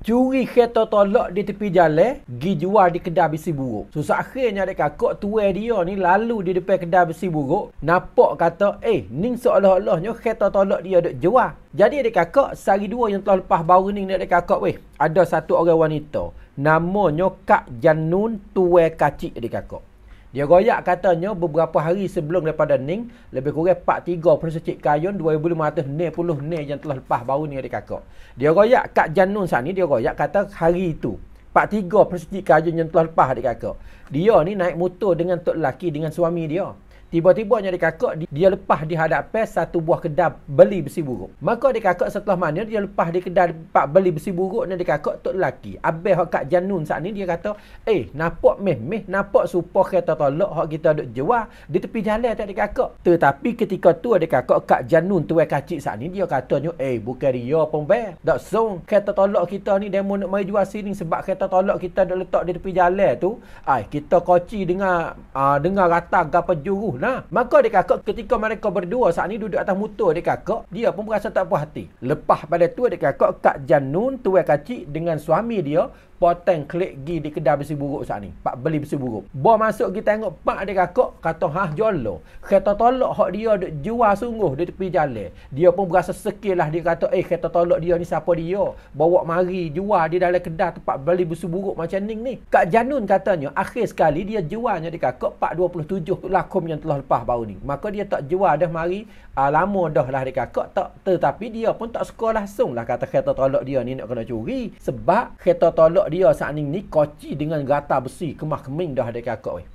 curi kereta tolak di tepi jalan, gi jual di kedai besi buruk. So, akhirnya dekat kakak tua dia ni lalu di depan kedai besi buruk, nampak kata, eh, ni seolah-olahnya kereta tolak dia duk jual. Jadi ada kakak, sehari dua yang telah lepas baru ni adik kakak, weh, ada satu orang wanita. Namanya Kak Janun Tua Kacik ada kakak. Dia royak katanya beberapa hari sebelum daripada ni, lebih kurang Pak 43 penuh secik kayun, 2,500 ni puluh ni yang telah lepas baru ni adik kakak. Dia royak kat Janun saat ni, dia royak kata hari itu. Pak Tiga penuh secik kayun yang telah lepas adik kakak. Dia ni naik motor dengan tok lelaki, dengan suami dia. Tiba-tiba nyari kakak dia lepas di hadapan satu buah kedai beli besi buruk. Maka adik kakak setelah mana dia lepas di kedai pak beli besi buruk ni adik kakak tok lelaki. Abel hak kat janun saat ni dia kata, "Eh, nampak meh-meh, nampak supah kereta tolak hak kita duk jual di tepi jalan tu adik kakak." Tetapi ketika tu ada kakak kat janun tuai kacik saat ni dia kata, katanya, "Eh, bukan dia pun be. Dak song kereta tolak kita ni demo nak mai jual sini sebab kereta tolak kita duk letak di tepi jalan tu. Ai, kita koci dengar uh, dengar rata gapo juruh lah. Maka dia kakak ketika mereka berdua saat ni duduk atas motor dia kakak, dia pun berasa tak puas hati. Lepas pada tu dia kakak Kak Janun tuai kacik dengan suami dia poteng klik gi di kedai besi buruk saat ni. Pak beli besi buruk. Bo masuk kita tengok pak dia kakak kata ha jolo. Kereta tolok hak dia duk jual sungguh di tepi jalan. Dia pun berasa sekil lah dia kata eh kereta tolok dia ni siapa dia? Bawa mari jual di dalam kedai tempat beli besi buruk macam ni ni. Kak Janun katanya akhir sekali dia jualnya di kakak pak 27 lakum yang telah lepas baru ni. Maka dia tak jual dah mari uh, lama dah lah di kakak tak tetapi dia pun tak suka langsung lah kata kereta tolok dia ni nak kena curi sebab kereta tolok dia saat ni ni koci dengan gata besi kemah keming dah adik kakak weh.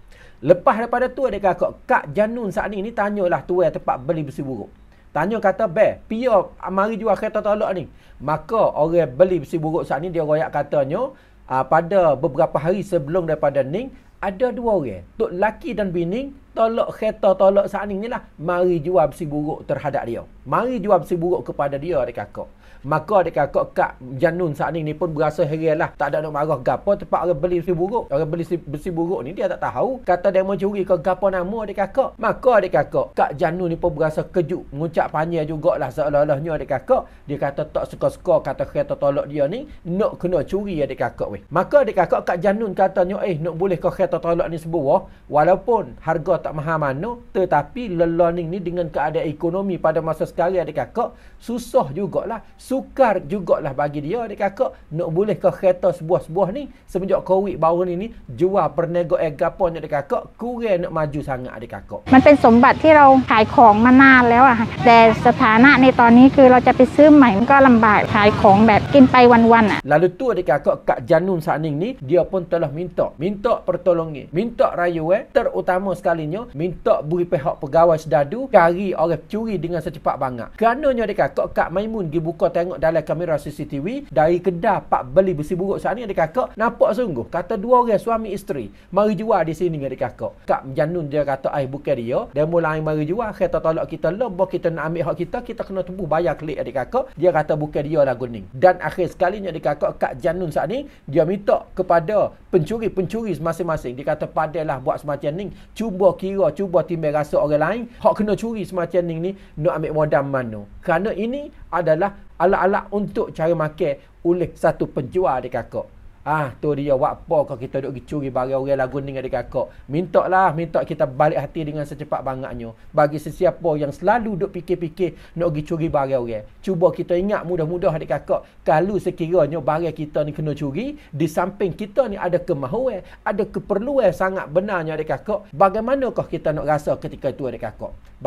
Lepas daripada tu adik kakak, Kak Janun saat ni ni tanyalah tuan tempat beli besi buruk. Tanya kata, "Bel, pia mari jual kereta tolak ni." Maka orang beli besi buruk saat ni dia royak katanya, uh, pada beberapa hari sebelum daripada Ning ada dua orang, tok laki dan bini tolak kereta tolak saat ni lah mari jual besi buruk terhadap dia mari jual besi buruk kepada dia adik kakak maka adik kakak kak janun saat ni pun berasa heran lah tak ada nak marah gapo tempat orang beli besi buruk orang beli besi buruk ni dia tak tahu kata dia mau curi kau gapo nama adik kakak maka adik kakak kak janun ni pun berasa kejut mengucap panjang jugalah seolah-olahnya adik kakak dia kata tak suka-suka kata kereta tolak dia ni nak kena curi adik kakak weh maka adik kakak kak janun katanya eh nak boleh kau kereta tolak ni sebuah walaupun harga tak maha mana tetapi learning ni dengan keadaan ekonomi pada masa sekali adik kakak susah jugalah sukar jugalah bagi dia adik kakak nak boleh ke kereta sebuah-sebuah ni semenjak covid baru ni ni jual pernego egapon adik kakak kurang nak maju sangat adik kakak มันเป็นสมบัติที่เราขายของมานานแล้วอ่ะแต่สถานะในตอนนี้คือเราจะไปซื้อใหม่ก็ลําบากขายของแบบกินไปวันๆอ่ะ ah. lalu tu adik kakak kak janun saning ni dia pun telah minta minta pertolongan minta rayu eh terutama sekalinya sebagainya minta beri pihak pegawai sedadu cari orang curi dengan secepat banget kerananya dia kata kak maimun pergi buka tengok dalam kamera CCTV dari kedai pak beli besi buruk saat ni dia kata nampak sungguh kata dua orang suami isteri mari jual di sini dengan dia kata kak janun dia kata ay bukan dia dia mula ai mari jual kereta tolak kita lah kita nak ambil hak kita kita kena tumpu bayar klik adik kakak dia kata bukan dia lah guning dan akhir sekali adik kakak Kak Janun saat ni dia minta kepada pencuri-pencuri masing-masing dia kata padahlah buat semacam ni cuba kita kira cuba timbang rasa orang lain hak kena curi semacam ni ni nak ambil modal mana kerana ini adalah alat-alat untuk cari makan oleh satu penjual di kakak Ah tu dia buat apa kau kita duk gicuri barang orang lagu ni dengan kakak. Mintaklah, minta kita balik hati dengan secepat bangaknya. Bagi sesiapa yang selalu duk fikir-fikir nak gicuri barang orang. Cuba kita ingat mudah-mudah adik kakak, kalau sekiranya barang kita ni kena curi, di samping kita ni ada kemahuan, ada keperluan sangat benarnya adik kakak, bagaimanakah kita nak rasa ketika itu adik kakak?